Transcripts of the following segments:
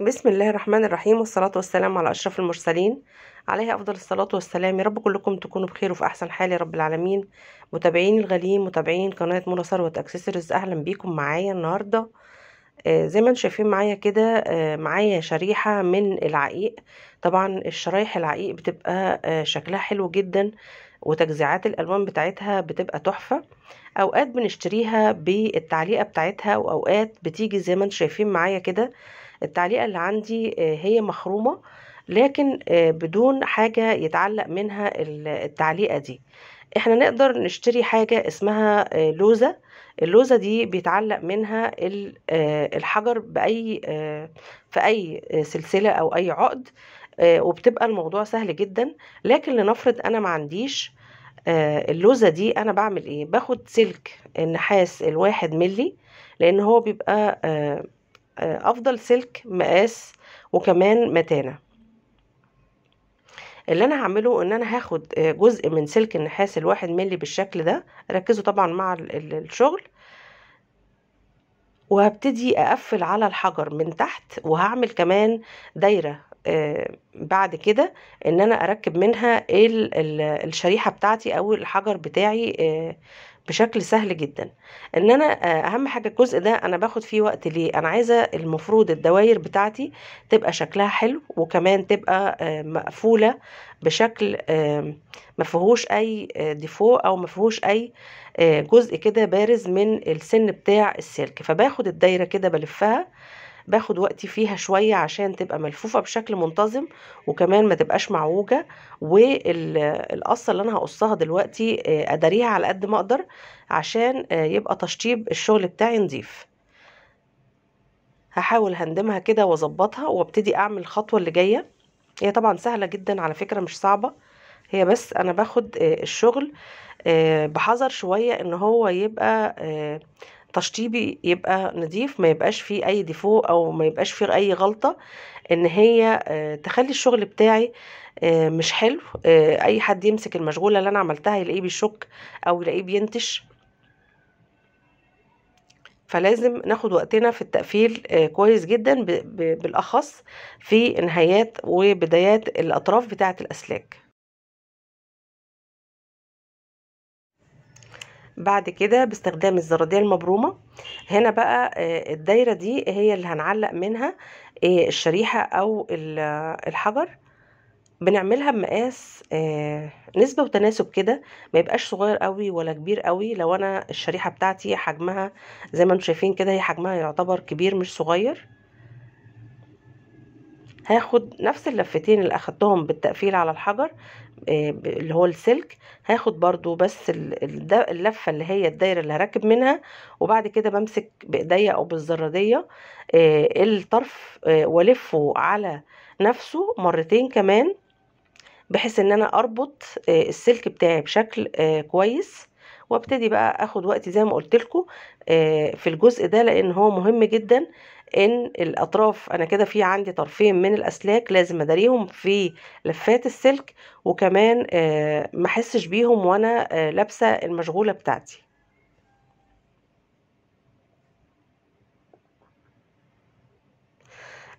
بسم الله الرحمن الرحيم والصلاة والسلام على أشرف المرسلين عليه أفضل الصلاة والسلام يا رب كلكم تكونوا بخير وفي أحسن حال يا رب العالمين متابعين الغاليين متابعين قناة منى ثروة أكسسوارز أهلا بيكم معايا النهاردة آه، زي ما انتم شايفين معايا كده آه، معايا شريحة من العقيق طبعا الشرايح العقيق بتبقى آه، شكلها حلو جدا وتجزيعات الألوان بتاعتها بتبقى تحفة أوقات بنشتريها بالتعليقة بتاعتها وأوقات بتيجي زي ما انتم شايفين معايا كده التعليقه اللي عندي آه، هي مخرومه لكن آه، بدون حاجه يتعلق منها التعليقه دي احنا نقدر نشتري حاجه اسمها آه، لوزه اللوزه دي بيتعلق منها الحجر باي في اي سلسله او اي عقد وبتبقى الموضوع سهل جدا لكن لنفرض انا ما عنديش اللوزة دي أنا بعمل إيه باخد سلك النحاس الواحد ملي لأن هو بيبقى آه، افضل سلك مقاس وكمان متانه اللي انا هعمله ان انا هاخد آه، جزء من سلك النحاس الواحد ملي بالشكل ده ركزوا طبعا مع الشغل وهبتدي اقفل على الحجر من تحت وهعمل كمان دايره آه، بعد كده ان انا اركب منها الشريحة بتاعتي او الحجر بتاعي آه، بشكل سهل جدا ان انا آه، اهم حاجة الجزء ده انا باخد فيه وقت ليه انا عايزة المفروض الدواير بتاعتي تبقى شكلها حلو وكمان تبقى مقفولة بشكل مفهوش اي ديفو او مفهوش اي جزء كده بارز من السن بتاع السلك فباخد الدايرة كده بلفها باخد وقتي فيها شوية عشان تبقى ملفوفة بشكل منتظم وكمان ما تبقاش معوجة والقصة اللي أنا هقصها دلوقتي آه، أداريها على قد ما أقدر عشان آه، يبقى تشطيب الشغل بتاعي نظيف هحاول هندمها كده واظبطها وابتدي اعمل الخطوه اللي جايه هي طبعا سهله جدا على فكره مش صعبه هي بس انا باخد آه، الشغل بحذر شويه ان هو يبقى تشطيبي يبقى نظيف ما يبقاش فيه اي ديفو او ما يبقاش فيه اي غلطة ان هي آه، تخلي الشغل بتاعي آه، مش حلو آه، اي حد يمسك المشغولة اللي انا عملتها يلاقيه بيشك او يلاقيه بينتش فلازم ناخد وقتنا في التقفيل كويس جدا بالاخص في نهايات وبدايات الاطراف بتاعة الاسلاك بعد كده باستخدام الزراديه المبرومه هنا بقى آه، الدايره دي هي اللي هنعلق منها آه، الشريحه او آه، الحجر بنعملها بمقاس نسبه وتناسب كده ما يبقاش صغير قوي ولا كبير قوي لو انا الشريحه بتاعتي حجمها زي ما انتم شايفين كده هي حجمها يعتبر كبير مش صغير هاخد نفس اللفتين اللي اخدتهم بالتقفيل على الحجر آه، اللي هو السلك هاخد برضو بس اللفة اللي هي الدايرة اللي هركب منها وبعد كده بمسك بايديا او بالزرادية آه، الطرف آه، والفه على نفسه مرتين كمان بحيث ان انا اربط السلك بتاعي بشكل كويس وابتدي بقى اخد وقتي زي ما قلت لكم آه، في الجزء ده لان هو مهم جدا ان الاطراف انا كده في عندي طرفين من الاسلاك لازم اداريهم في لفات السلك وكمان آه، ما احسش بيهم وانا آه، لابسه المشغوله بتاعتي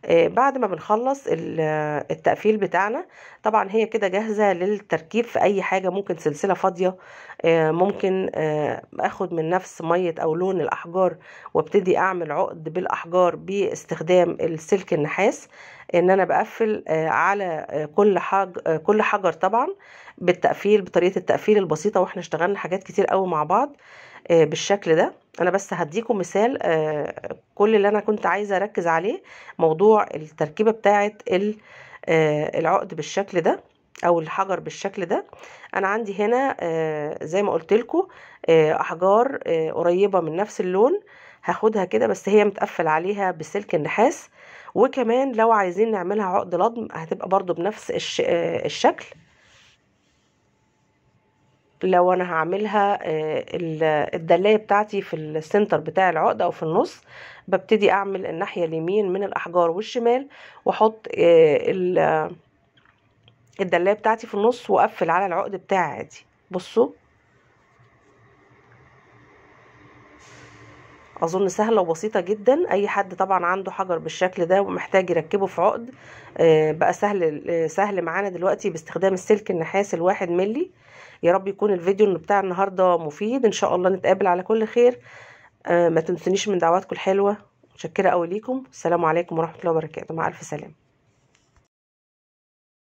آه، بعد ما بنخلص التقفيل بتاعنا طبعا هي كده جاهزة للتركيب في اي حاجة ممكن سلسلة فاضية آه، ممكن آه، اخد من نفس مية او لون الاحجار وابتدي اعمل عقد بالاحجار باستخدام السلك النحاس ان انا بقفل على كل حاج كل حجر طبعا بالتقفيل بطريقه التقفيل البسيطه واحنا اشتغلنا حاجات كتير قوي مع بعض آه، بالشكل ده انا بس هديكم مثال آه، كل اللي انا كنت عايزه اركز عليه موضوع التركيبه بتاعه آه، العقد بالشكل ده او الحجر بالشكل ده انا عندي هنا زي ما قلت لكم احجار قريبه من نفس اللون هاخدها كده بس هي متقفل عليها بسلك النحاس وكمان لو عايزين نعملها عقد لضم هتبقى برضو بنفس الشكل لو انا هعملها آه، الدلاية بتاعتي في السنتر بتاع العقدة او في النص ببتدي اعمل الناحية اليمين من الاحجار والشمال واحط آه، الدلاية بتاعتي في النص واقفل على العقد بتاعي عادي بصوا اظن سهله وبسيطه جدا اي حد طبعا عنده حجر بالشكل ده ومحتاج يركبه في عقد آه، بقى سهل سهل معانا دلوقتي باستخدام السلك النحاس الواحد ملي يا رب يكون الفيديو بتاع النهارده مفيد ان شاء الله نتقابل على كل خير آه، ما تنسونيش من دعواتكم الحلوه متشكره قوي ليكم السلام عليكم ورحمه الله وبركاته مع الف سلامه